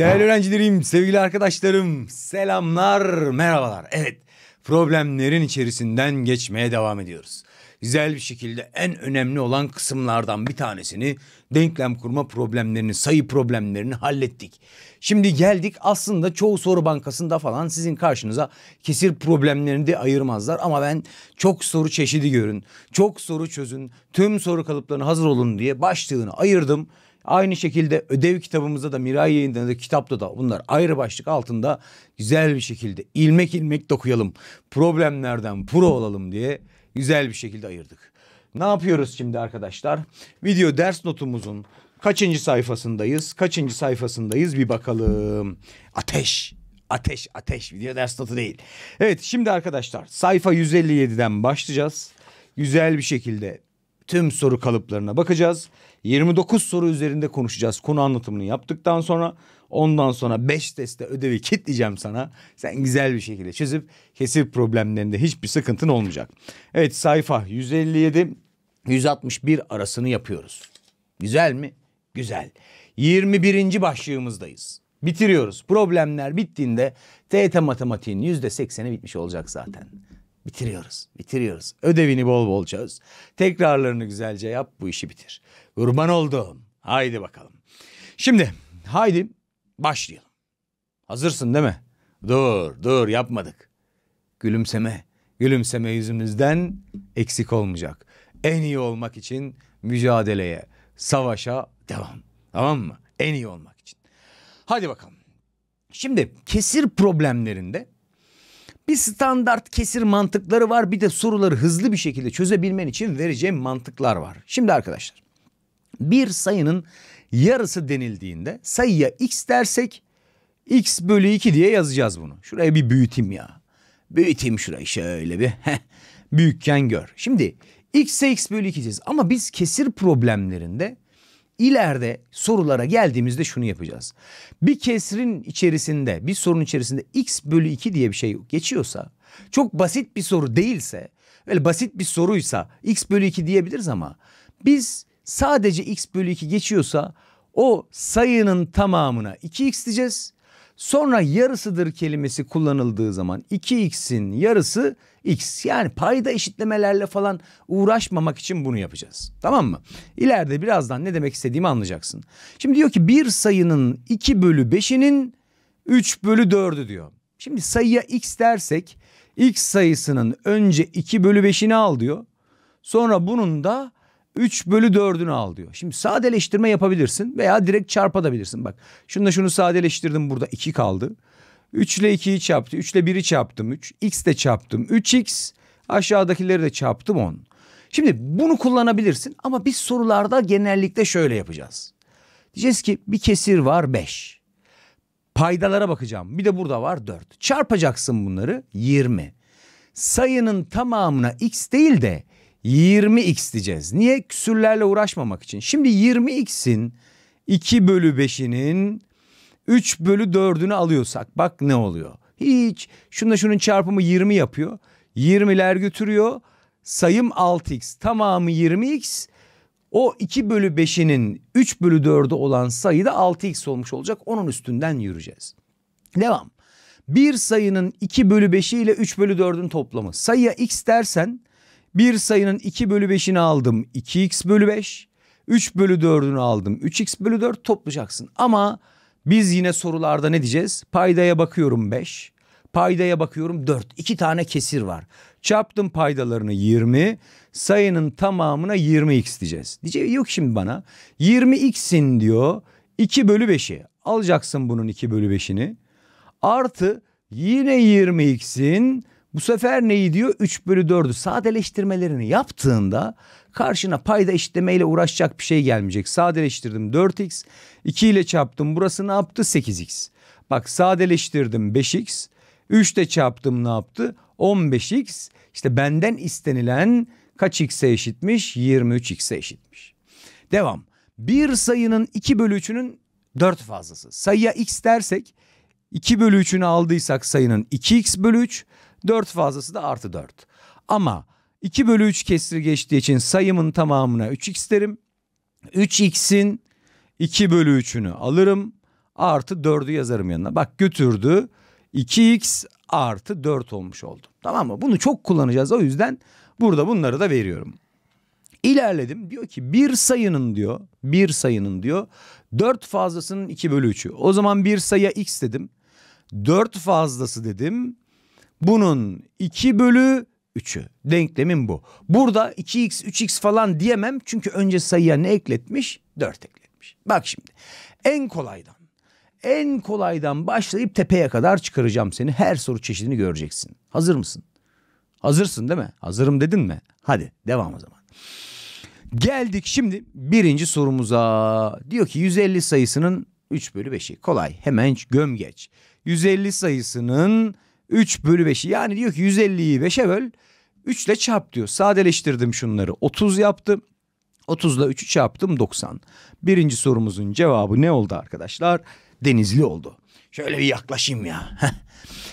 Değerli öğrencilerim, sevgili arkadaşlarım, selamlar, merhabalar. Evet, problemlerin içerisinden geçmeye devam ediyoruz. Güzel bir şekilde en önemli olan kısımlardan bir tanesini denklem kurma problemlerini, sayı problemlerini hallettik. Şimdi geldik aslında çoğu soru bankasında falan sizin karşınıza kesir problemlerini de ayırmazlar. Ama ben çok soru çeşidi görün, çok soru çözün, tüm soru kalıplarına hazır olun diye başlığını ayırdım. Aynı şekilde ödev kitabımızda da Miray yayınlarında kitapta da bunlar ayrı başlık altında güzel bir şekilde ilmek ilmek dokuyalım. Problemlerden pro olalım diye güzel bir şekilde ayırdık. Ne yapıyoruz şimdi arkadaşlar? Video ders notumuzun kaçıncı sayfasındayız? Kaçıncı sayfasındayız bir bakalım. Ateş. Ateş, ateş. Video ders notu değil. Evet şimdi arkadaşlar sayfa 157'den başlayacağız. Güzel bir şekilde tüm soru kalıplarına bakacağız. 29 soru üzerinde konuşacağız. Konu anlatımını yaptıktan sonra ondan sonra 5 testte ödevi kitleyeceğim sana. Sen güzel bir şekilde çözüp kesir problemlerinde hiçbir sıkıntın olmayacak. Evet sayfa 157 161 arasını yapıyoruz. Güzel mi? Güzel. 21. başlığımızdayız. Bitiriyoruz. Problemler bittiğinde TET matematiğin %80'i bitmiş olacak zaten. Bitiriyoruz, bitiriyoruz. Ödevini bol bol çöz. Tekrarlarını güzelce yap, bu işi bitir. Kurban oldum. Haydi bakalım. Şimdi haydi başlayalım. Hazırsın değil mi? Dur, dur yapmadık. Gülümseme, gülümseme yüzümüzden eksik olmayacak. En iyi olmak için mücadeleye, savaşa devam. Tamam mı? En iyi olmak için. Hadi bakalım. Şimdi kesir problemlerinde bir standart kesir mantıkları var bir de soruları hızlı bir şekilde çözebilmen için vereceğim mantıklar var. Şimdi arkadaşlar bir sayının yarısı denildiğinde sayıya x dersek x bölü 2 diye yazacağız bunu. Şuraya bir büyüteyim ya. Büyüteyim şurayı şöyle bir. büyükken gör. Şimdi x'e x bölü 2 diyeceğiz. Ama biz kesir problemlerinde İleride sorulara geldiğimizde şunu yapacağız. Bir kesrin içerisinde bir sorun içerisinde x bölü 2 diye bir şey geçiyorsa çok basit bir soru değilse böyle basit bir soruysa x bölü 2 diyebiliriz ama biz sadece x bölü 2 geçiyorsa o sayının tamamına 2x diyeceğiz. Sonra yarısıdır kelimesi kullanıldığı zaman 2x'in yarısı x. Yani payda eşitlemelerle falan uğraşmamak için bunu yapacağız. Tamam mı? İleride birazdan ne demek istediğimi anlayacaksın. Şimdi diyor ki bir sayının 2 bölü 5'inin 3 bölü 4'ü diyor. Şimdi sayıya x dersek x sayısının önce 2 bölü 5'ini al diyor. Sonra bunun da 3 bölü 4'ünü al diyor. Şimdi sadeleştirme yapabilirsin veya direkt çarpatabilirsin. Bak şununla şunu sadeleştirdim burada 2 kaldı. 3 ile 2'yi çarptı. 3 ile 1'i çarptım 3. X de çarptım 3x. Aşağıdakileri de çarptım 10. Şimdi bunu kullanabilirsin ama biz sorularda genellikle şöyle yapacağız. Diyeceğiz ki bir kesir var 5. Paydalara bakacağım. Bir de burada var 4. Çarpacaksın bunları 20. Sayının tamamına x değil de 20x diyeceğiz. Niye? Küsürlerle uğraşmamak için. Şimdi 20x'in 2 bölü 5'inin 3 bölü 4'ünü alıyorsak bak ne oluyor. Hiç Şunda şunun çarpımı 20 yapıyor. 20'ler götürüyor. Sayım 6x tamamı 20x. O 2 bölü 5'inin 3 bölü 4'ü olan sayı da 6x olmuş olacak. Onun üstünden yürüyeceğiz. Devam. Bir sayının 2 bölü 5'i ile 3 bölü 4'ün toplamı. Sayıya x dersen bir sayının 2 bölü 5'ini aldım 2x bölü 5. 3 bölü 4'ünü aldım 3x bölü 4 toplayacaksın. Ama biz yine sorularda ne diyeceğiz? Paydaya bakıyorum 5. Paydaya bakıyorum 4. 2 tane kesir var. Çarptım paydalarını 20. Sayının tamamına 20x diyeceğiz. Diyecek yok şimdi bana. 20x'in diyor 2 bölü 5'i. Alacaksın bunun 2 bölü 5'ini. Artı yine 20x'in bu sefer neyi diyor? 3 bölü 4'ü sadeleştirmelerini yaptığında karşına payda eşitlemeyle uğraşacak bir şey gelmeyecek. Sadeleştirdim 4x, 2 ile çarptım burası ne yaptı? 8x. Bak sadeleştirdim 5x, 3 de çarptım ne yaptı? 15x. İşte benden istenilen kaç x'e eşitmiş? 23x'e eşitmiş. Devam. Bir sayının 2 bölü 3'ünün 4 fazlası. Sayıya x dersek 2 bölü 3'ünü aldıysak sayının 2x bölü 3. 4 fazlası da artı 4. Ama 2 bölü 3 kesri geçtiği için sayımın tamamına 3x derim. 3x'in 2 bölü 3'ünü alırım. Artı 4'ü yazarım yanına. Bak götürdü. 2x artı 4 olmuş oldu. Tamam mı? Bunu çok kullanacağız. O yüzden burada bunları da veriyorum. İlerledim. Diyor ki bir sayının diyor. Bir sayının diyor. 4 fazlasının 2 bölü 3'ü. O zaman bir sayıya x dedim. 4 fazlası dedim. Bunun 2 bölü 3'ü. Denklemin bu. Burada 2x 3x falan diyemem çünkü önce sayıya ne ekletmiş? 4 ekletmiş. Bak şimdi en kolaydan en kolaydan başlayıp tepeye kadar çıkaracağım seni. Her soru çeşidini göreceksin. Hazır mısın? Hazırsın değil mi? Hazırım dedin mi? Hadi devam o zaman. Geldik şimdi birinci sorumuza. Diyor ki 150 sayısının 3 bölü 5'i. Kolay hemen gömgeç. 150 sayısının 3 bölü 5'i yani diyor ki 150'yi 5'e böl 3 ile çarp diyor. Sadeleştirdim şunları 30 yaptım. 30 ile 3'ü çarptım 90. Birinci sorumuzun cevabı ne oldu arkadaşlar? Denizli oldu. Şöyle bir yaklaşayım ya.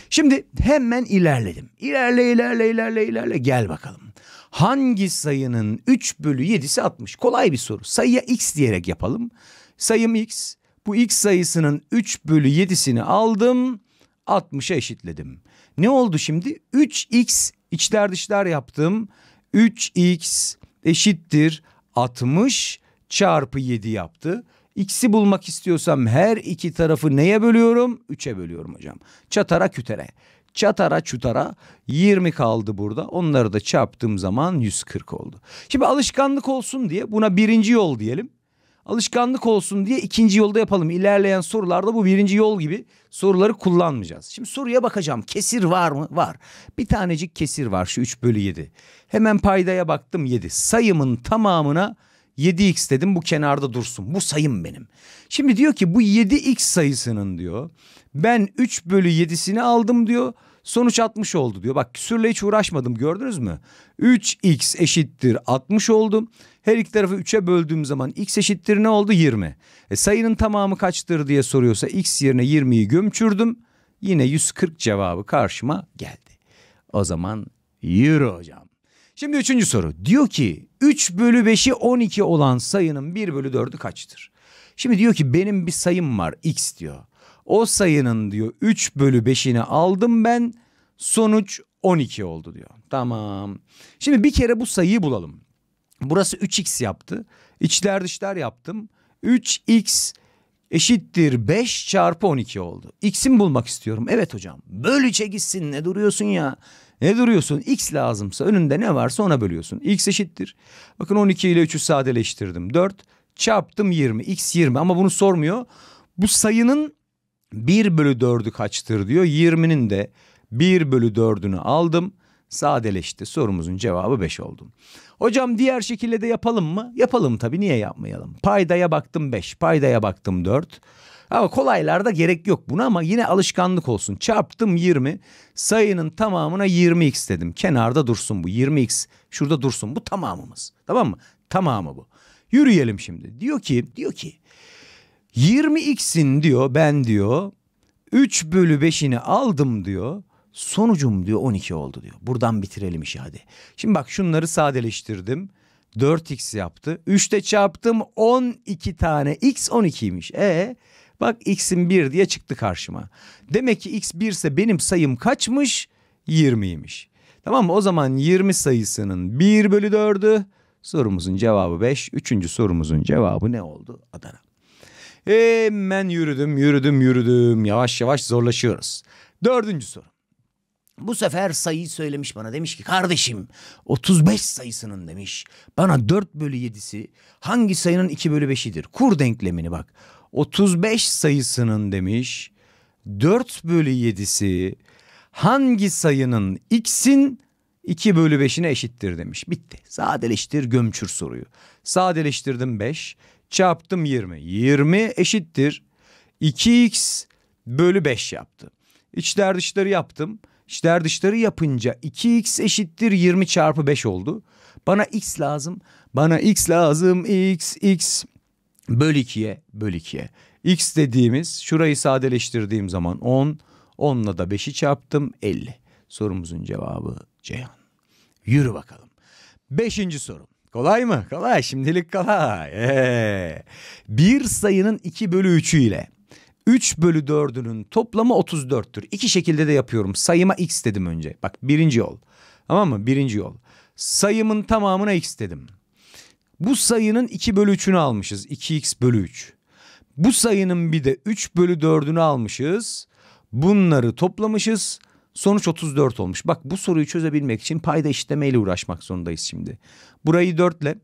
Şimdi hemen ilerledim. İlerle ilerle ilerle ilerle gel bakalım. Hangi sayının 3 bölü 7'si 60? Kolay bir soru. Sayıya x diyerek yapalım. Sayım x. Bu x sayısının 3 bölü 7'sini aldım. 60'a eşitledim. Ne oldu şimdi? 3x içler dışlar yaptım. 3x eşittir 60 çarpı 7 yaptı. X'i bulmak istiyorsam her iki tarafı neye bölüyorum? 3'e bölüyorum hocam. Çatara kütere. Çatara çutara 20 kaldı burada. Onları da çarptığım zaman 140 oldu. Şimdi alışkanlık olsun diye buna birinci yol diyelim. Alışkanlık olsun diye ikinci yolda yapalım. İlerleyen sorularda bu birinci yol gibi soruları kullanmayacağız. Şimdi soruya bakacağım. Kesir var mı? Var. Bir tanecik kesir var şu 3 bölü 7. Hemen paydaya baktım 7. Sayımın tamamına 7x dedim bu kenarda dursun. Bu sayım benim. Şimdi diyor ki bu 7x sayısının diyor ben 3 bölü 7'sini aldım diyor sonuç 60 oldu diyor. Bak küsürle hiç uğraşmadım gördünüz mü? 3x eşittir 60 oldu. Her iki tarafı 3'e böldüğüm zaman x eşittir ne oldu? 20. E, sayının tamamı kaçtır diye soruyorsa x yerine 20'yi gömçürdüm. Yine 140 cevabı karşıma geldi. O zaman yürü hocam. Şimdi üçüncü soru. Diyor ki 3 bölü 5'i 12 olan sayının 1 bölü 4'ü kaçtır? Şimdi diyor ki benim bir sayım var x diyor. O sayının diyor 3 bölü 5'ini aldım ben sonuç 12 oldu diyor. Tamam. Şimdi bir kere bu sayıyı bulalım. Burası 3x yaptı. İçler dışlar yaptım. 3x eşittir 5 çarpı 12 oldu. X'imi bulmak istiyorum. Evet hocam. Bölüçe gitsin ne duruyorsun ya. Ne duruyorsun? X lazımsa önünde ne varsa ona bölüyorsun. X eşittir. Bakın 12 ile 3'ü sadeleştirdim. 4 çarptım 20. X 20 ama bunu sormuyor. Bu sayının 1 bölü 4'ü kaçtır diyor. 20'nin de 1 bölü 4'ünü aldım. Sadeleşti. Sorumuzun cevabı 5 oldu. Hocam diğer şekilde de yapalım mı? Yapalım tabii niye yapmayalım? Paydaya baktım 5, paydaya baktım 4. Ama kolaylarda gerek yok buna ama yine alışkanlık olsun. Çarptım 20 sayının tamamına 20x dedim. Kenarda dursun bu 20x şurada dursun bu tamamımız. Tamam mı? Tamamı bu. Yürüyelim şimdi. Diyor ki diyor ki 20x'in diyor ben diyor 3 bölü 5'ini aldım diyor. Sonucum diyor 12 oldu diyor. Buradan bitirelim işi hadi. Şimdi bak şunları sadeleştirdim. 4x yaptı. 3'te çarptım 12 tane. x 12'ymiş. E bak x'in 1 diye çıktı karşıma. Demek ki x 1 ise benim sayım kaçmış? 20'ymiş. Tamam mı? O zaman 20 sayısının 1 bölü 4'ü. Sorumuzun cevabı 5. Üçüncü sorumuzun cevabı ne oldu? Adana. Hemen yürüdüm, yürüdüm, yürüdüm. Yavaş yavaş zorlaşıyoruz. Dördüncü soru. Bu sefer sayıyı söylemiş bana. Demiş ki kardeşim 35 sayısının demiş. Bana 4 bölü 7'si hangi sayının 2 bölü 5'idir? Kur denklemini bak. 35 sayısının demiş 4 bölü 7'si hangi sayının x'in 2 bölü 5'ine eşittir demiş. Bitti. Sadeleştir gömçür soruyu. Sadeleştirdim 5 çarptım 20. 20 eşittir 2x bölü 5 yaptı. İçler dışları yaptım. İçler dışları yapınca 2x eşittir 20 çarpı 5 oldu. Bana x lazım. Bana x lazım. x x bölü 2'ye bölü 2'ye. x dediğimiz şurayı sadeleştirdiğim zaman 10. 10'la da 5'i çarptım 50. Sorumuzun cevabı Ceyhan. Yürü bakalım. Beşinci sorum. Kolay mı? Kolay. Şimdilik kolay. Ee, bir sayının 2 bölü 3'ü ile 3 bölü 4'ünün toplamı 34'tür. İki şekilde de yapıyorum. Sayıma x dedim önce. Bak birinci yol. Tamam mı? Birinci yol. Sayımın tamamına x dedim. Bu sayının 2 bölü 3'ünü almışız. 2x bölü 3. Bu sayının bir de 3 bölü 4'ünü almışız. Bunları toplamışız. Sonuç 34 olmuş. Bak bu soruyu çözebilmek için payda işlemeyle uğraşmak zorundayız şimdi. Burayı 4 ile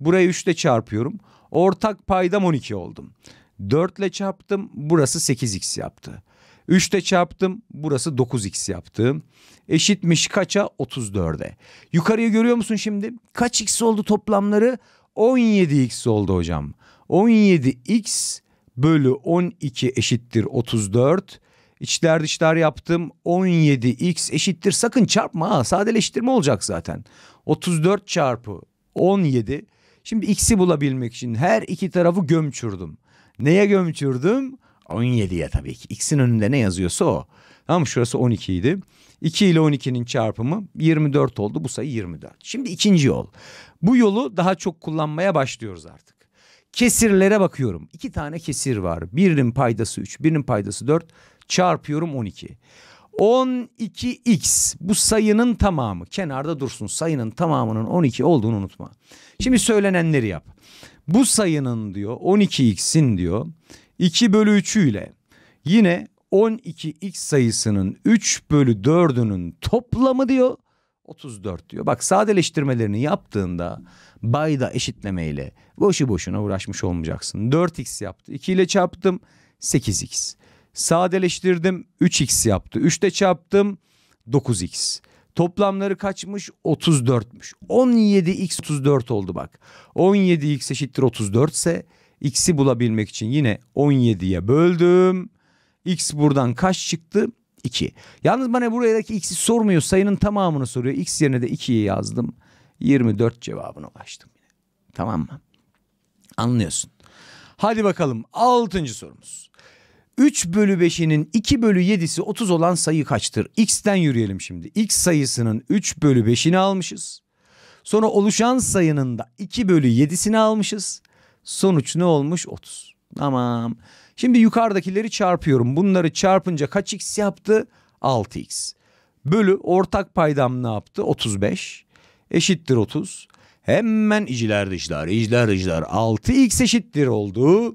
burayı 3 ile çarpıyorum. Ortak paydam 12 oldum. 4 ile çarptım burası 8x yaptı. 3 ile çarptım burası 9x yaptı. Eşitmiş kaça? 34'e. Yukarıya görüyor musun şimdi? Kaç x oldu toplamları? 17x oldu hocam. 17x bölü 12 eşittir 34. İçler dışlar yaptım. 17 x eşittir. Sakın çarpma ha. Sadeleştirme olacak zaten. 34 çarpı 17. Şimdi x'i bulabilmek için her iki tarafı gömçürdüm. Neye gömçürdüm? 17'ye tabii ki. X'in önünde ne yazıyorsa o. Tamam şurası 12 idi. 2 ile 12'nin çarpımı 24 oldu. Bu sayı 24. Şimdi ikinci yol. Bu yolu daha çok kullanmaya başlıyoruz artık. Kesirlere bakıyorum. İki tane kesir var. Birinin paydası 3, birinin paydası 4 çarpıyorum 12. 12x bu sayının tamamı kenarda dursun sayının tamamının 12 olduğunu unutma. Şimdi söylenenleri yap. Bu sayının diyor 12x'in diyor 2 bölü 3'ü ile yine 12x sayısının 3 bölü 4'ünün toplamı diyor 34 diyor. Bak sadeleştirmelerini yaptığında bayda eşitlemeyle boşu boşuna uğraşmış olmayacaksın. 4x yaptı 2 ile çarptım 8x sadeleştirdim 3x yaptı. 3'te çarptım 9x. Toplamları kaçmış? 34'müş. 17x 34 oldu bak. 17x eşittir 34 ise x'i bulabilmek için yine 17'ye böldüm. x buradan kaç çıktı? 2. Yalnız bana buradaki x'i sormuyor. Sayının tamamını soruyor. x yerine de 2'yi yazdım. 24 cevabına ulaştım. Yine. Tamam mı? Anlıyorsun. Hadi bakalım 6. sorumuz. 3 bölü 5'inin 2 bölü 7'si 30 olan sayı kaçtır? X'ten yürüyelim şimdi. X sayısının 3 bölü 5'ini almışız. Sonra oluşan sayının da 2 bölü 7'sini almışız. Sonuç ne olmuş? 30. Tamam. Şimdi yukarıdakileri çarpıyorum. Bunları çarpınca kaç x yaptı? 6x. Bölü ortak paydam ne yaptı? 35. Eşittir 30. Hemen iciler dışlar, iciler dışlar. 6x eşittir oldu.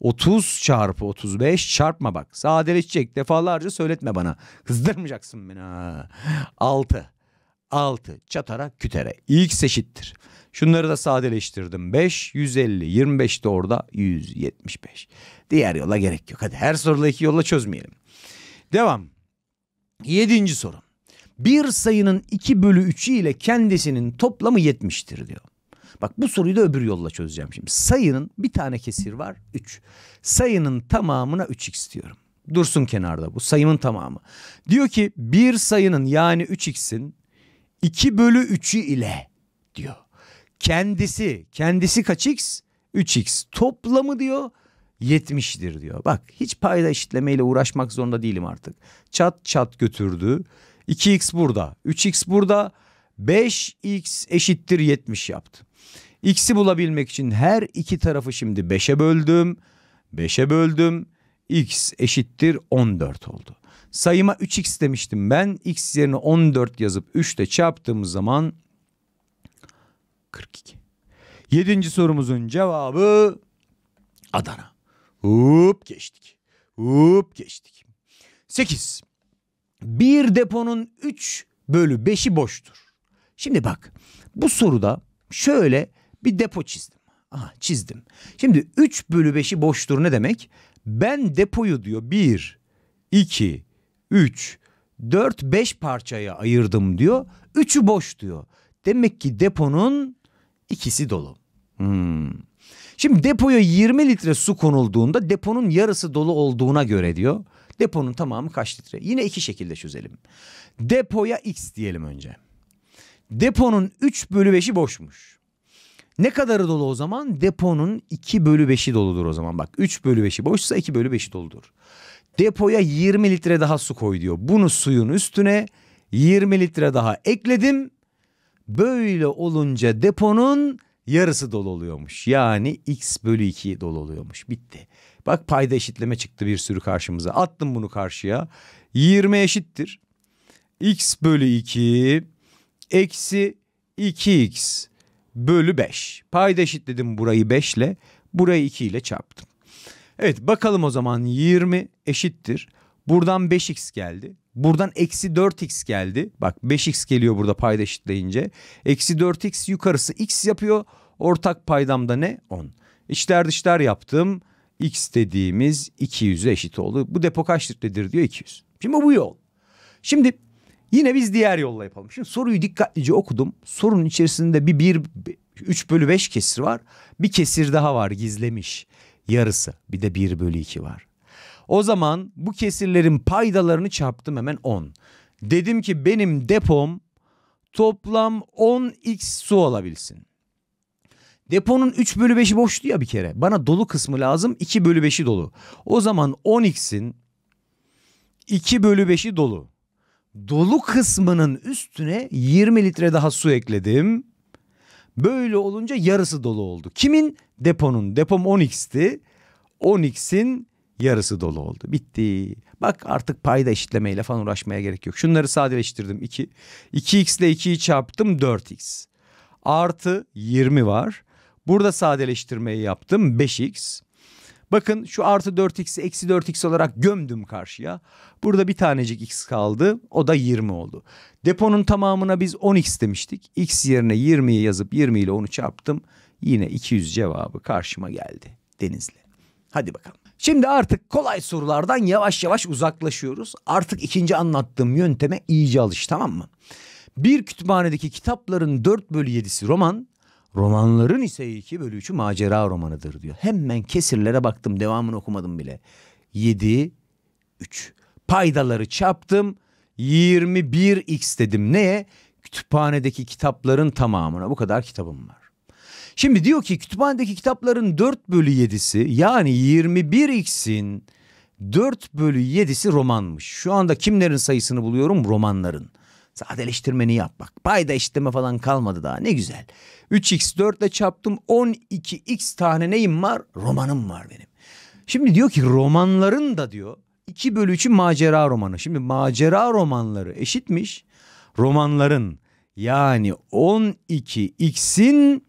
30 çarpı 35 çarpma bak. Sadeleşecek defalarca söyletme bana. Kızdırmayacaksın beni ha. 6. 6 çatara kütere. X eşittir. Şunları da sadeleştirdim. 5, 150, 25 de orada 175. Diğer yola gerek yok. Hadi her soruda iki yolla çözmeyelim. Devam. Yedinci soru. Bir sayının 2 bölü 3'ü ile kendisinin toplamı 70'tir diyor. Bak bu soruyu da öbür yolla çözeceğim şimdi. Sayının bir tane kesir var 3. Sayının tamamına 3x diyorum. Dursun kenarda bu sayımın tamamı. Diyor ki bir sayının yani 3x'in 2 bölü 3'ü ile diyor. Kendisi kendisi kaç x? 3x toplamı diyor 70'dir diyor. Bak hiç payda eşitlemeyle uğraşmak zorunda değilim artık. Çat çat götürdü. 2x burada, 3x burada, 5x eşittir 70 yaptı. X'i bulabilmek için her iki tarafı şimdi 5'e böldüm. 5'e böldüm. X eşittir 14 oldu. Sayıma 3x demiştim ben. X yerine 14 yazıp 3 ile çarptığımız zaman 42. Yedinci sorumuzun cevabı Adana. Hop geçtik. Hop geçtik. 8. Bir deponun 3 bölü 5'i boştur. Şimdi bak bu soruda şöyle bir depo çizdim. Aha, çizdim. Şimdi 3 bölü 5'i boştur ne demek? Ben depoyu diyor 1, 2, 3, 4, 5 parçaya ayırdım diyor. 3'ü boş diyor. Demek ki deponun ikisi dolu. Hmm. Şimdi depoya 20 litre su konulduğunda deponun yarısı dolu olduğuna göre diyor. Deponun tamamı kaç litre? Yine iki şekilde çözelim. Depoya x diyelim önce. Deponun 3 bölü 5'i boşmuş. Ne kadarı dolu o zaman? Deponun 2 bölü 5'i doludur o zaman. Bak 3 bölü 5'i boşsa 2 bölü 5'i doludur. Depoya 20 litre daha su koy diyor. Bunu suyun üstüne 20 litre daha ekledim. Böyle olunca deponun yarısı dolu oluyormuş. Yani x bölü 2 dolu oluyormuş. Bitti. Bak payda eşitleme çıktı bir sürü karşımıza. Attım bunu karşıya. 20 eşittir. x bölü 2 eksi 2x bölü 5. Payda eşitledim burayı 5 ile burayı 2 ile çarptım. Evet bakalım o zaman 20 eşittir. Buradan 5x geldi. Buradan eksi 4x geldi. Bak 5x geliyor burada payda eşitleyince. Eksi 4x yukarısı x yapıyor. Ortak paydamda ne? 10. İçler dışlar yaptım. x dediğimiz 200'e eşit oldu. Bu depo kaç litredir diyor 200. Şimdi bu yol. Şimdi Yine biz diğer yolla yapalım. Şimdi soruyu dikkatlice okudum. Sorunun içerisinde bir, bir 3 bölü 5 kesir var. Bir kesir daha var gizlemiş. Yarısı. Bir de 1 bölü 2 var. O zaman bu kesirlerin paydalarını çarptım hemen 10. Dedim ki benim depom toplam 10x su alabilsin. Deponun 3 bölü 5'i boştu ya bir kere. Bana dolu kısmı lazım 2 bölü 5'i dolu. O zaman 10x'in 2 bölü 5'i dolu dolu kısmının üstüne 20 litre daha su ekledim. Böyle olunca yarısı dolu oldu. Kimin? Deponun. Depom 10x'ti. 10x'in yarısı dolu oldu. Bitti. Bak artık payda eşitlemeyle falan uğraşmaya gerek yok. Şunları sadeleştirdim 2. 2x ile 2'yi çarptım 4x. Artı 20 var. Burada sadeleştirmeyi yaptım 5x. Bakın şu artı 4x'i eksi 4x olarak gömdüm karşıya. Burada bir tanecik x kaldı. O da 20 oldu. Deponun tamamına biz 10x demiştik. x yerine 20'yi yazıp 20 ile 10'u çarptım. Yine 200 cevabı karşıma geldi Denizli. Hadi bakalım. Şimdi artık kolay sorulardan yavaş yavaş uzaklaşıyoruz. Artık ikinci anlattığım yönteme iyice alış tamam mı? Bir kütüphanedeki kitapların 4 bölü 7'si roman, Romanların ise iki bölü üçü macera romanıdır diyor. Hemen kesirlere baktım devamını okumadım bile. Yedi, üç. Paydaları çarptım. 21x dedim. Neye? Kütüphanedeki kitapların tamamına bu kadar kitabım var. Şimdi diyor ki kütüphanedeki kitapların 4 bölü 7'si yani 21x'in 4 bölü 7'si romanmış. Şu anda kimlerin sayısını buluyorum? Romanların. Sadeleştirmeni yap bak. Payda eşitleme falan kalmadı daha ne güzel. 3x 4 ile çarptım 12x tane neyim var? Romanım var benim. Şimdi diyor ki romanların da diyor 2 bölü 3'ü macera romanı. Şimdi macera romanları eşitmiş. Romanların yani 12x'in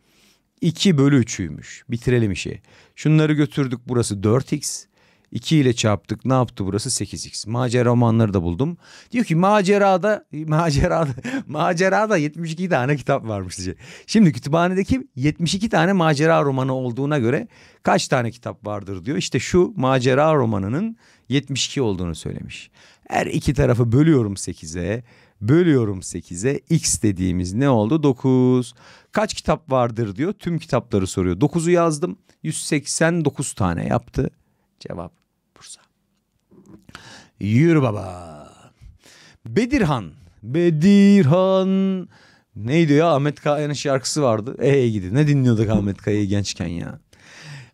2 bölü 3'üymüş. Bitirelim işi. Şunları götürdük burası 4x. 2 ile çarptık. Ne yaptı burası? 8x. Macera romanları da buldum. Diyor ki macerada macerada macerada 72 tane kitap varmış diye. Şimdi kütüphanedeki 72 tane macera romanı olduğuna göre kaç tane kitap vardır diyor. İşte şu macera romanının 72 olduğunu söylemiş. Her iki tarafı bölüyorum 8'e. Bölüyorum 8'e x dediğimiz ne oldu? 9. Kaç kitap vardır diyor. Tüm kitapları soruyor. 9'u yazdım. 189 tane yaptı. Cevap Bursa. Yürü baba. Bedirhan. Bedirhan. Neydi ya Ahmet Kaya'nın şarkısı vardı. Ee gidi. Ne dinliyorduk Ahmet Kaya'yı gençken ya.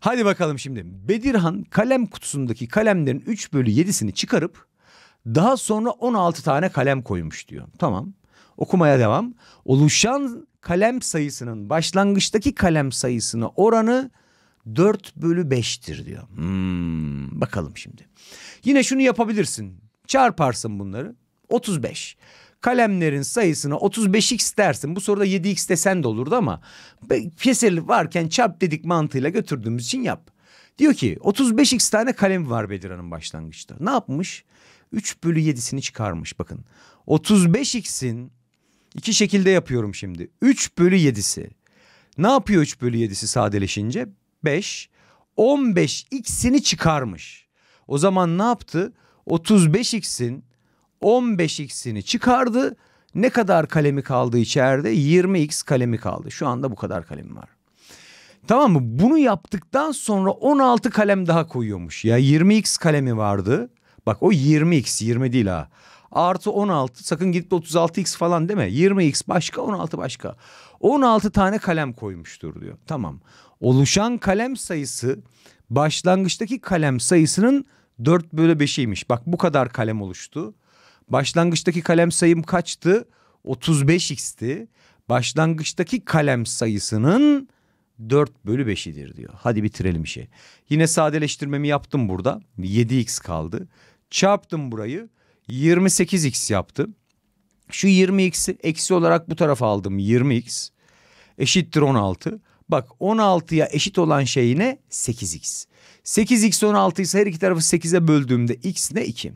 Hadi bakalım şimdi. Bedirhan kalem kutusundaki kalemlerin 3 bölü 7'sini çıkarıp daha sonra 16 tane kalem koymuş diyor. Tamam. Okumaya devam. Oluşan kalem sayısının başlangıçtaki kalem sayısına oranı 4 bölü 5'tir diyor. Hmm, bakalım şimdi. Yine şunu yapabilirsin. Çarparsın bunları. 35. Kalemlerin sayısına 35x dersin. Bu soruda 7x desen de olurdu ama kesirli varken çarp dedik mantığıyla götürdüğümüz için yap. Diyor ki 35x tane kalem var Bedirhan'ın başlangıçta. Ne yapmış? 3 bölü 7'sini çıkarmış bakın. 35x'in iki şekilde yapıyorum şimdi. 3 bölü 7'si. Ne yapıyor 3 bölü 7'si sadeleşince? 45 15x'ini çıkarmış. O zaman ne yaptı? 35x'in 15x'ini çıkardı. Ne kadar kalemi kaldı içeride? 20x kalemi kaldı. Şu anda bu kadar kalem var. Tamam mı? Bunu yaptıktan sonra 16 kalem daha koyuyormuş. Ya 20x kalemi vardı. Bak o 20x 20 değil ha. Artı 16 sakın gidip de 36x falan deme. 20x başka 16 başka. 16 tane kalem koymuştur diyor. Tamam. Oluşan kalem sayısı başlangıçtaki kalem sayısının 4 bölü 5'iymiş. Bak bu kadar kalem oluştu. Başlangıçtaki kalem sayım kaçtı? 35x'ti. Başlangıçtaki kalem sayısının 4 bölü 5'idir diyor. Hadi bitirelim işi. Yine sadeleştirmemi yaptım burada. 7x kaldı. Çarptım burayı. 28x yaptı. Şu 20x'i eksi olarak bu tarafa aldım 20x eşittir 16. Bak 16'ya eşit olan şey ne? 8x. 8x 16 ise her iki tarafı 8'e böldüğümde x ne? 2.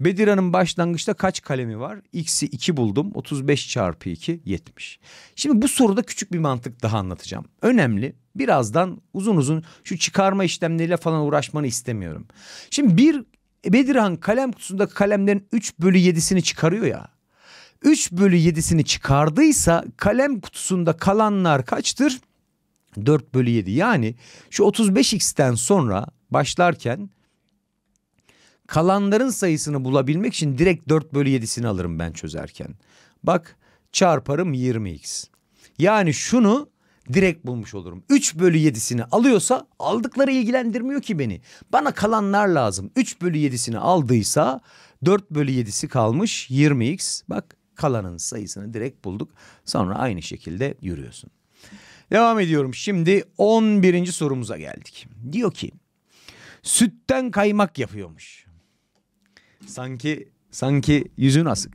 Bedira'nın başlangıçta kaç kalemi var? X'i 2 buldum. 35 çarpı 2 70. Şimdi bu soruda küçük bir mantık daha anlatacağım. Önemli. Birazdan uzun uzun şu çıkarma işlemleriyle falan uğraşmanı istemiyorum. Şimdi bir e, Bedirhan kalem kutusunda kalemlerin 3 bölü 7'sini çıkarıyor ya. 3 bölü 7'sini çıkardıysa kalem kutusunda kalanlar kaçtır? 4 bölü 7 yani şu 35x'ten sonra başlarken kalanların sayısını bulabilmek için direkt 4 bölü 7'sini alırım ben çözerken. Bak çarparım 20x. Yani şunu direkt bulmuş olurum. 3 bölü 7'sini alıyorsa aldıkları ilgilendirmiyor ki beni. Bana kalanlar lazım. 3 bölü 7'sini aldıysa 4 bölü 7'si kalmış 20x. Bak kalanın sayısını direkt bulduk. Sonra aynı şekilde yürüyorsun. Devam ediyorum. Şimdi 11. sorumuza geldik. Diyor ki sütten kaymak yapıyormuş. Sanki sanki yüzün asık.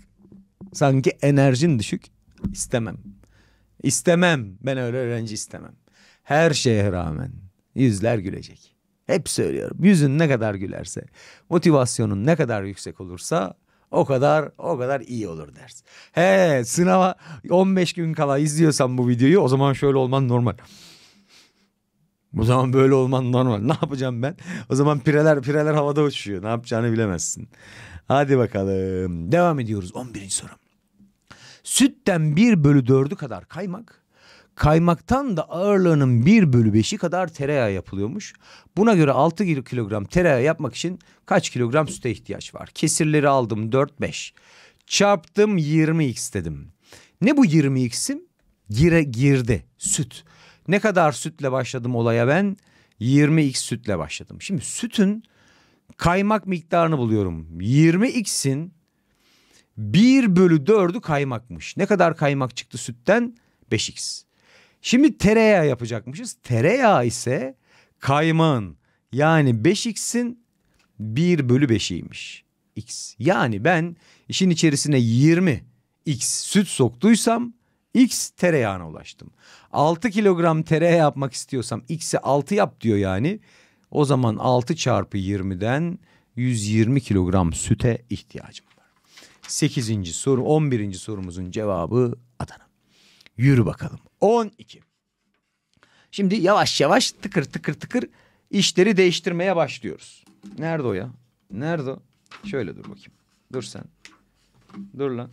Sanki enerjin düşük. İstemem. İstemem. Ben öyle öğrenci istemem. Her şeye rağmen yüzler gülecek. Hep söylüyorum. Yüzün ne kadar gülerse, motivasyonun ne kadar yüksek olursa o kadar o kadar iyi olur ders. He sınava 15 gün kala izliyorsan bu videoyu o zaman şöyle olman normal. Bu zaman böyle olman normal. Ne yapacağım ben? O zaman pireler pireler havada uçuyor. Ne yapacağını bilemezsin. Hadi bakalım. Devam ediyoruz. 11. sorum. Sütten bir bölü dördü kadar kaymak, kaymaktan da ağırlığının bir bölü beşi kadar tereyağı yapılıyormuş. Buna göre altı kilogram tereyağı yapmak için kaç kilogram süte ihtiyaç var? Kesirleri aldım dört beş. Çarptım 20x dedim. Ne bu 20x'im? Gire, girdi süt. Ne kadar sütle başladım olaya ben? 20x sütle başladım. Şimdi sütün kaymak miktarını buluyorum. 20x'in 1 bölü 4'ü kaymakmış. Ne kadar kaymak çıktı sütten? 5x. Şimdi tereyağı yapacakmışız. Tereyağı ise kaymağın yani 5x'in 1 bölü 5'iymiş. X. Yani ben işin içerisine 20 x süt soktuysam x tereyağına ulaştım. 6 kilogram tereyağı yapmak istiyorsam x'i 6 yap diyor yani. O zaman 6 çarpı 20'den 120 kilogram süte ihtiyacım 8. soru 11. sorumuzun cevabı Adana. Yürü bakalım. 12. Şimdi yavaş yavaş tıkır tıkır tıkır işleri değiştirmeye başlıyoruz. Nerede o ya? Nerede o? Şöyle dur bakayım. Dur sen. Dur lan.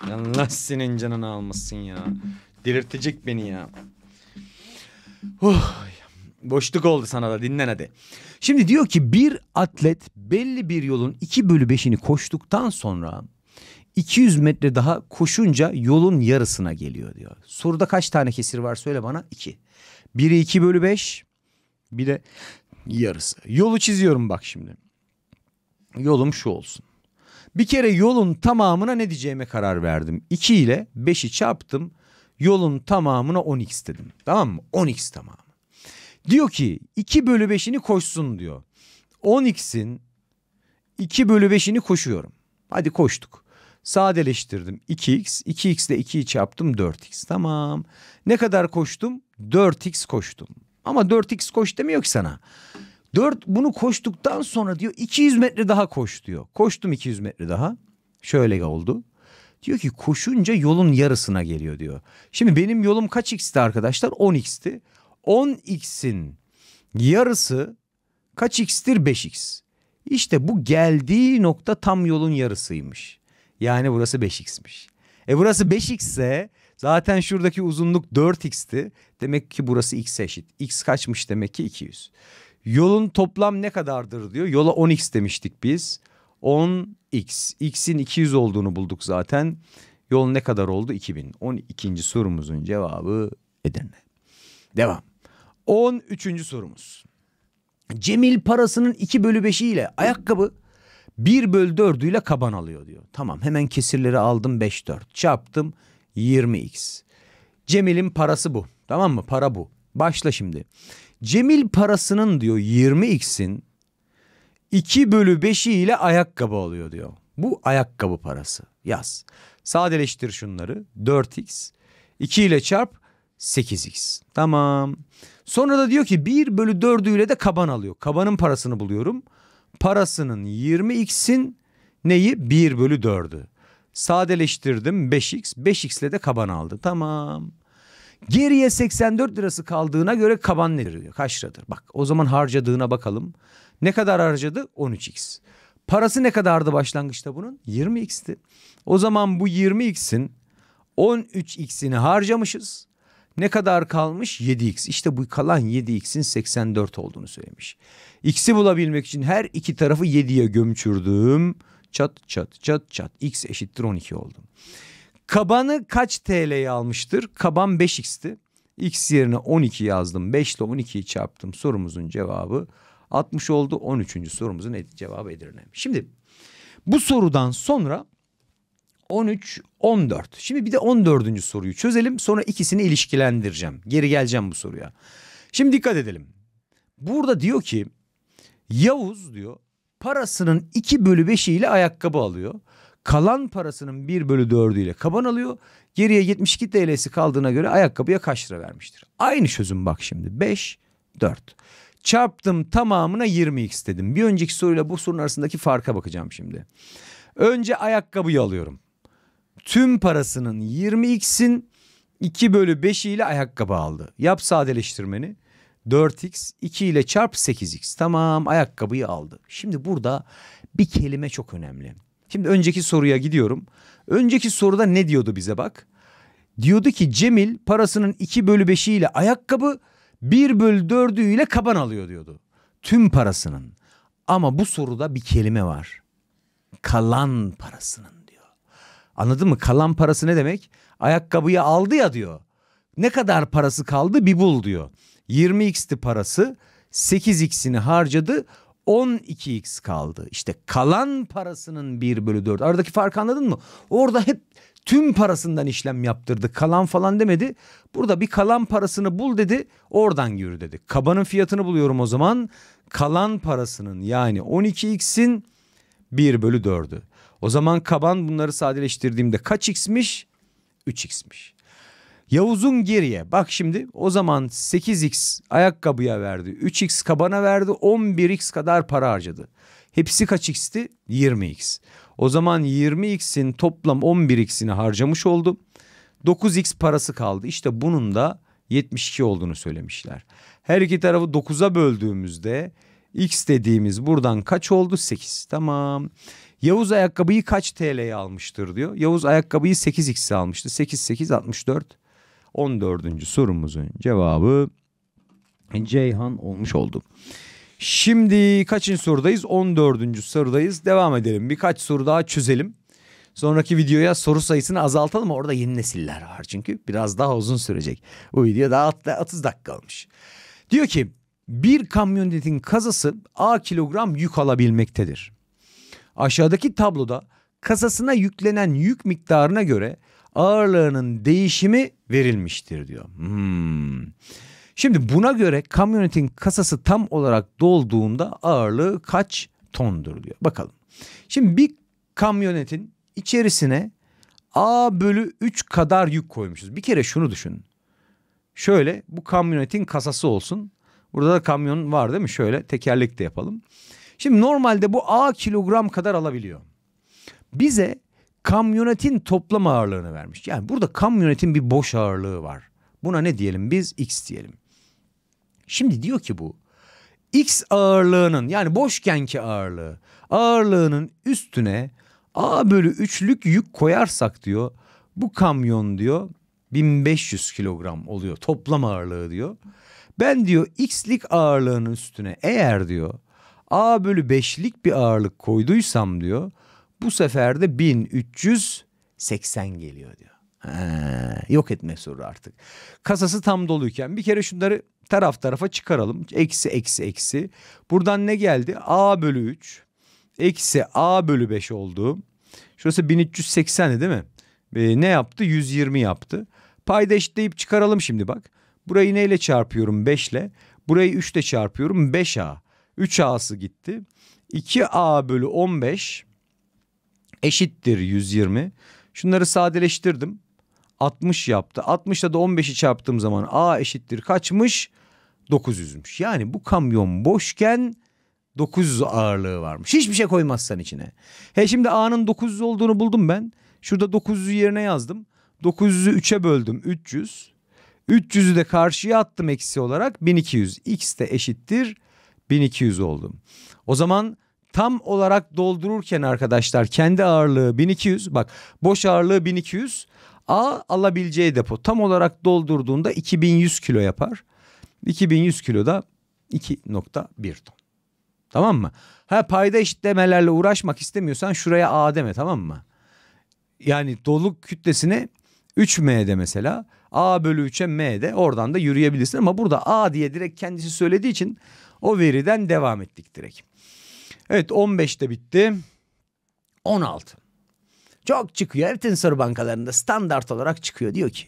Allah senin canını almasın ya. Delirtecek beni ya. Oh, boşluk oldu sana da dinlen hadi. Şimdi diyor ki bir atlet belli bir yolun 2 bölü 5'ini koştuktan sonra 200 metre daha koşunca yolun yarısına geliyor diyor. Soruda kaç tane kesir var söyle bana? 2. Biri 2 bölü 5 bir de yarısı. Yolu çiziyorum bak şimdi. Yolum şu olsun. Bir kere yolun tamamına ne diyeceğime karar verdim. 2 ile 5'i çarptım. Yolun tamamına 10x dedim. Tamam mı? 10x tamamı. Diyor ki 2 bölü 5'ini koşsun diyor. 10x'in 2 bölü 5'ini koşuyorum. Hadi koştuk. Sadeleştirdim 2x. 2x ile 2'yi çarptım 4x. Tamam. Ne kadar koştum? 4x koştum. Ama 4x koş demiyor ki sana. 4 bunu koştuktan sonra diyor 200 metre daha koş diyor. Koştum 200 metre daha. Şöyle oldu. Diyor ki koşunca yolun yarısına geliyor diyor. Şimdi benim yolum kaç x'ti arkadaşlar? 10x'ti. 10x'in yarısı kaç x'tir? 5x. İşte bu geldiği nokta tam yolun yarısıymış. Yani burası 5x'miş. E burası 5x ise zaten şuradaki uzunluk 4x'ti. Demek ki burası x eşit. x kaçmış demek ki 200. Yolun toplam ne kadardır diyor. Yola 10x demiştik biz. 10x. x'in 200 olduğunu bulduk zaten. Yol ne kadar oldu? 2000. 12. sorumuzun cevabı Edirne. Devam. 13. sorumuz. Cemil parasının 2 bölü 5'i ile ayakkabı 1 bölü 4'üyle kaban alıyor diyor. Tamam hemen kesirleri aldım 5 4 çarptım 20x. Cemil'in parası bu tamam mı para bu. Başla şimdi. Cemil parasının diyor 20x'in 2 bölü 5'i ile ayakkabı alıyor diyor. Bu ayakkabı parası yaz. Sadeleştir şunları 4x 2 ile çarp 8x. Tamam. Sonra da diyor ki 1 bölü 4'üyle de kaban alıyor. Kabanın parasını buluyorum parasının 20x'in neyi? 1 bölü 4'ü. Sadeleştirdim 5x. 5x ile de kaban aldı. Tamam. Geriye 84 lirası kaldığına göre kaban nedir diyor. Kaç liradır? Bak o zaman harcadığına bakalım. Ne kadar harcadı? 13x. Parası ne kadardı başlangıçta bunun? 20x'ti. O zaman bu 20x'in 13x'ini harcamışız. Ne kadar kalmış? 7x. İşte bu kalan 7x'in 84 olduğunu söylemiş. X'i bulabilmek için her iki tarafı 7'ye gömçürdüm. Çat çat çat çat. X eşittir 12 oldu. Kabanı kaç TL'ye almıştır? Kaban 5x'ti. X yerine 12 yazdım. 5 ile 12'yi çarptım. Sorumuzun cevabı 60 oldu. 13. sorumuzun cevabı Edirne. Şimdi bu sorudan sonra 13, 14. Şimdi bir de 14. soruyu çözelim. Sonra ikisini ilişkilendireceğim. Geri geleceğim bu soruya. Şimdi dikkat edelim. Burada diyor ki Yavuz diyor parasının 2 bölü 5'i ile ayakkabı alıyor. Kalan parasının 1 bölü 4'ü ile kaban alıyor. Geriye 72 TL'si kaldığına göre ayakkabıya kaç lira vermiştir? Aynı çözüm bak şimdi. 5, 4. Çarptım tamamına 20x dedim. Bir önceki soruyla bu sorunun arasındaki farka bakacağım şimdi. Önce ayakkabıyı alıyorum tüm parasının 20x'in 2 bölü 5'i ile ayakkabı aldı. Yap sadeleştirmeni. 4x 2 ile çarp 8x tamam ayakkabıyı aldı. Şimdi burada bir kelime çok önemli. Şimdi önceki soruya gidiyorum. Önceki soruda ne diyordu bize bak. Diyordu ki Cemil parasının 2 bölü 5'i ile ayakkabı 1 bölü 4'ü ile kaban alıyor diyordu. Tüm parasının. Ama bu soruda bir kelime var. Kalan parasının. Anladın mı? Kalan parası ne demek? Ayakkabıyı aldı ya diyor. Ne kadar parası kaldı bir bul diyor. 20x'ti parası. 8x'ini harcadı. 12x kaldı. İşte kalan parasının 1 bölü 4. Aradaki farkı anladın mı? Orada hep tüm parasından işlem yaptırdı. Kalan falan demedi. Burada bir kalan parasını bul dedi. Oradan yürü dedi. Kabanın fiyatını buluyorum o zaman. Kalan parasının yani 12x'in 1 bölü 4'ü. O zaman Kaban bunları sadeleştirdiğimde kaç x'miş? 3x'miş. Yavuz'un geriye bak şimdi o zaman 8x ayakkabıya verdi. 3x kabana verdi. 11x kadar para harcadı. Hepsi kaç x'ti? 20x. O zaman 20x'in toplam 11x'ini harcamış oldu. 9x parası kaldı. İşte bunun da 72 olduğunu söylemişler. Her iki tarafı 9'a böldüğümüzde x dediğimiz buradan kaç oldu? 8. Tamam. Yavuz ayakkabıyı kaç TL'ye almıştır diyor. Yavuz ayakkabıyı 8x'e almıştı. 8 8 64. 14. sorumuzun cevabı Ceyhan olmuş oldu. Şimdi kaçıncı sorudayız? 14. sorudayız. Devam edelim. Birkaç soru daha çözelim. Sonraki videoya soru sayısını azaltalım. Orada yeni nesiller var çünkü. Biraz daha uzun sürecek. Bu video daha 30 dakika olmuş. Diyor ki bir kamyonetin kazası A kilogram yük alabilmektedir. Aşağıdaki tabloda kasasına yüklenen yük miktarına göre ağırlığının değişimi verilmiştir diyor. Hmm. Şimdi buna göre kamyonetin kasası tam olarak dolduğunda ağırlığı kaç tondur diyor. Bakalım. Şimdi bir kamyonetin içerisine A bölü 3 kadar yük koymuşuz. Bir kere şunu düşün. Şöyle bu kamyonetin kasası olsun. Burada da kamyon var değil mi? Şöyle tekerlek de yapalım. Şimdi normalde bu A kilogram kadar alabiliyor. Bize kamyonetin toplam ağırlığını vermiş. Yani burada kamyonetin bir boş ağırlığı var. Buna ne diyelim biz X diyelim. Şimdi diyor ki bu X ağırlığının yani boşkenki ağırlığı ağırlığının üstüne A bölü 3'lük yük koyarsak diyor bu kamyon diyor 1500 kilogram oluyor toplam ağırlığı diyor. Ben diyor x'lik ağırlığının üstüne eğer diyor A bölü 5'lik bir ağırlık koyduysam diyor bu sefer de 1380 geliyor diyor. Ha, yok etme soru artık. Kasası tam doluyken bir kere şunları taraf tarafa çıkaralım. Eksi eksi eksi. Buradan ne geldi? A bölü 3. Eksi A bölü 5 oldu. Şurası 1380'di değil mi? E, ne yaptı? 120 yaptı. Payda eşitleyip çıkaralım şimdi bak. Burayı neyle çarpıyorum? 5 ile. Burayı 3 ile çarpıyorum. 5A. 3A'sı gitti. 2A bölü 15 eşittir 120. Şunları sadeleştirdim. 60 yaptı. 60'da da 15'i çarptığım zaman A eşittir kaçmış? 900'müş. Yani bu kamyon boşken 900 ağırlığı varmış. Hiçbir şey koymazsan içine. He şimdi A'nın 900 olduğunu buldum ben. Şurada 900'ü yerine yazdım. 900'ü 3'e böldüm 300. 300'ü de karşıya attım eksi olarak 1200. X de eşittir 1200 oldum. O zaman tam olarak doldururken arkadaşlar kendi ağırlığı 1200 bak boş ağırlığı 1200 A alabileceği depo tam olarak doldurduğunda 2100 kilo yapar. 2100 kilo da 2.1 ton. Tamam mı? Ha payda eşitlemelerle uğraşmak istemiyorsan şuraya A deme tamam mı? Yani doluk kütlesini 3M'de mesela A bölü 3'e M'de oradan da yürüyebilirsin ama burada A diye direkt kendisi söylediği için o veriden devam ettik direkt. Evet 15 de bitti. 16. Çok çıkıyor. Evten soru bankalarında standart olarak çıkıyor. Diyor ki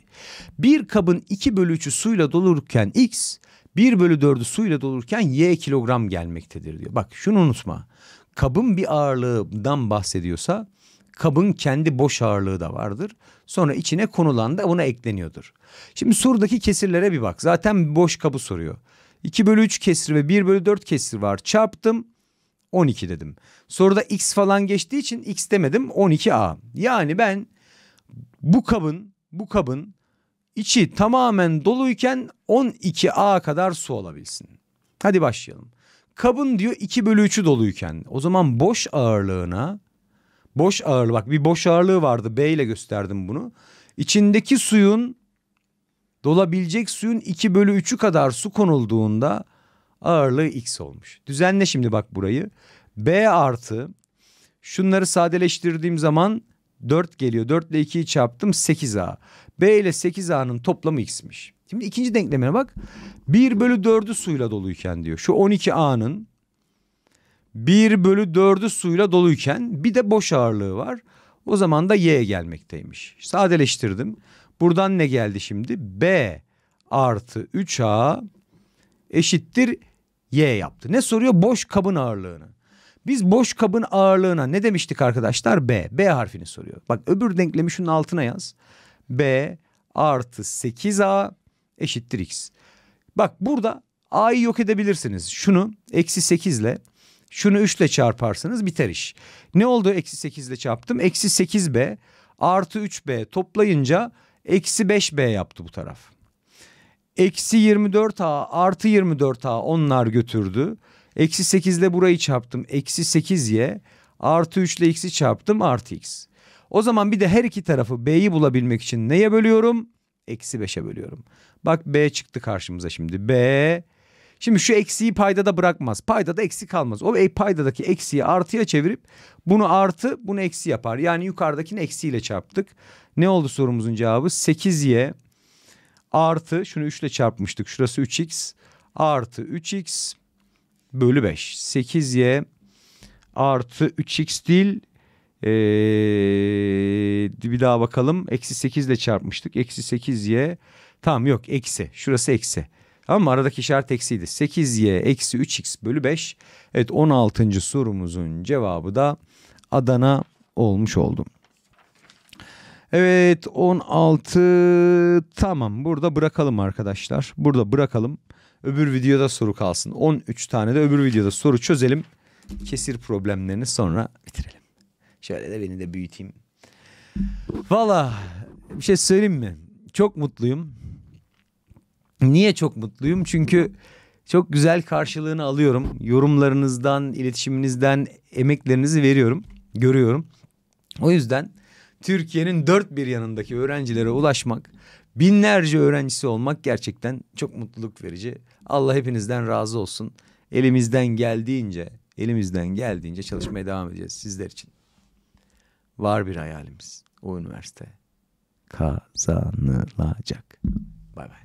bir kabın 2 bölü 3'ü suyla dolurken X 1 bölü 4'ü suyla dolurken Y kilogram gelmektedir diyor. Bak şunu unutma. Kabın bir ağırlığından bahsediyorsa kabın kendi boş ağırlığı da vardır. Sonra içine konulan da ona ekleniyordur. Şimdi sorudaki kesirlere bir bak. Zaten boş kabı soruyor. 2 bölü 3 kesir ve 1 bölü 4 kesir var. Çarptım 12 dedim. Soruda x falan geçtiği için x demedim 12a. Yani ben bu kabın bu kabın içi tamamen doluyken 12a kadar su olabilsin. Hadi başlayalım. Kabın diyor 2 bölü 3'ü doluyken o zaman boş ağırlığına boş ağırlığı bak bir boş ağırlığı vardı B ile gösterdim bunu. İçindeki suyun dolabilecek suyun 2 bölü 3'ü kadar su konulduğunda ağırlığı x olmuş. Düzenle şimdi bak burayı. B artı şunları sadeleştirdiğim zaman 4 geliyor. 4 ile 2'yi çarptım 8a. B ile 8a'nın toplamı x'miş. Şimdi ikinci denklemine bak. 1 bölü 4'ü suyla doluyken diyor. Şu 12a'nın 1 bölü 4'ü suyla doluyken bir de boş ağırlığı var. O zaman da y gelmekteymiş. Sadeleştirdim. Buradan ne geldi şimdi? B artı 3A eşittir Y yaptı. Ne soruyor? Boş kabın ağırlığını. Biz boş kabın ağırlığına ne demiştik arkadaşlar? B. B harfini soruyor. Bak öbür denklemi şunun altına yaz. B artı 8A eşittir X. Bak burada A'yı yok edebilirsiniz. Şunu eksi 8 ile şunu 3 ile çarparsınız biter iş. Ne oldu eksi 8 ile çarptım? Eksi 8B artı 3B toplayınca Eksi 5B yaptı bu taraf. Eksi 24A artı 24A onlar götürdü. Eksi 8 ile burayı çarptım. Eksi 8Y artı 3 ile x'i çarptım artı x. O zaman bir de her iki tarafı b'yi bulabilmek için neye bölüyorum? Eksi 5'e bölüyorum. Bak b çıktı karşımıza şimdi. b Şimdi şu eksiği paydada bırakmaz. Paydada eksi kalmaz. O e, paydadaki eksiyi artıya çevirip bunu artı bunu eksi yapar. Yani yukarıdakini eksiyle çarptık. Ne oldu sorumuzun cevabı? 8y artı şunu 3 ile çarpmıştık. Şurası 3x artı 3x bölü 5. 8y artı 3x değil ee, bir daha bakalım. Eksi 8 ile çarpmıştık. Eksi 8y. Tamam yok eksi. Şurası eksi. Ama aradaki işaret eksiydi. 8y eksi 3x bölü 5. Evet 16. sorumuzun cevabı da Adana olmuş oldu. Evet 16 tamam burada bırakalım arkadaşlar. Burada bırakalım. Öbür videoda soru kalsın. 13 tane de öbür videoda soru çözelim. Kesir problemlerini sonra bitirelim. Şöyle de beni de büyüteyim. Valla bir şey söyleyeyim mi? Çok mutluyum. Niye çok mutluyum? Çünkü çok güzel karşılığını alıyorum. Yorumlarınızdan, iletişiminizden emeklerinizi veriyorum, görüyorum. O yüzden Türkiye'nin dört bir yanındaki öğrencilere ulaşmak, binlerce öğrencisi olmak gerçekten çok mutluluk verici. Allah hepinizden razı olsun. Elimizden geldiğince, elimizden geldiğince çalışmaya devam edeceğiz sizler için. Var bir hayalimiz. O üniversite kazanılacak. Bay bay.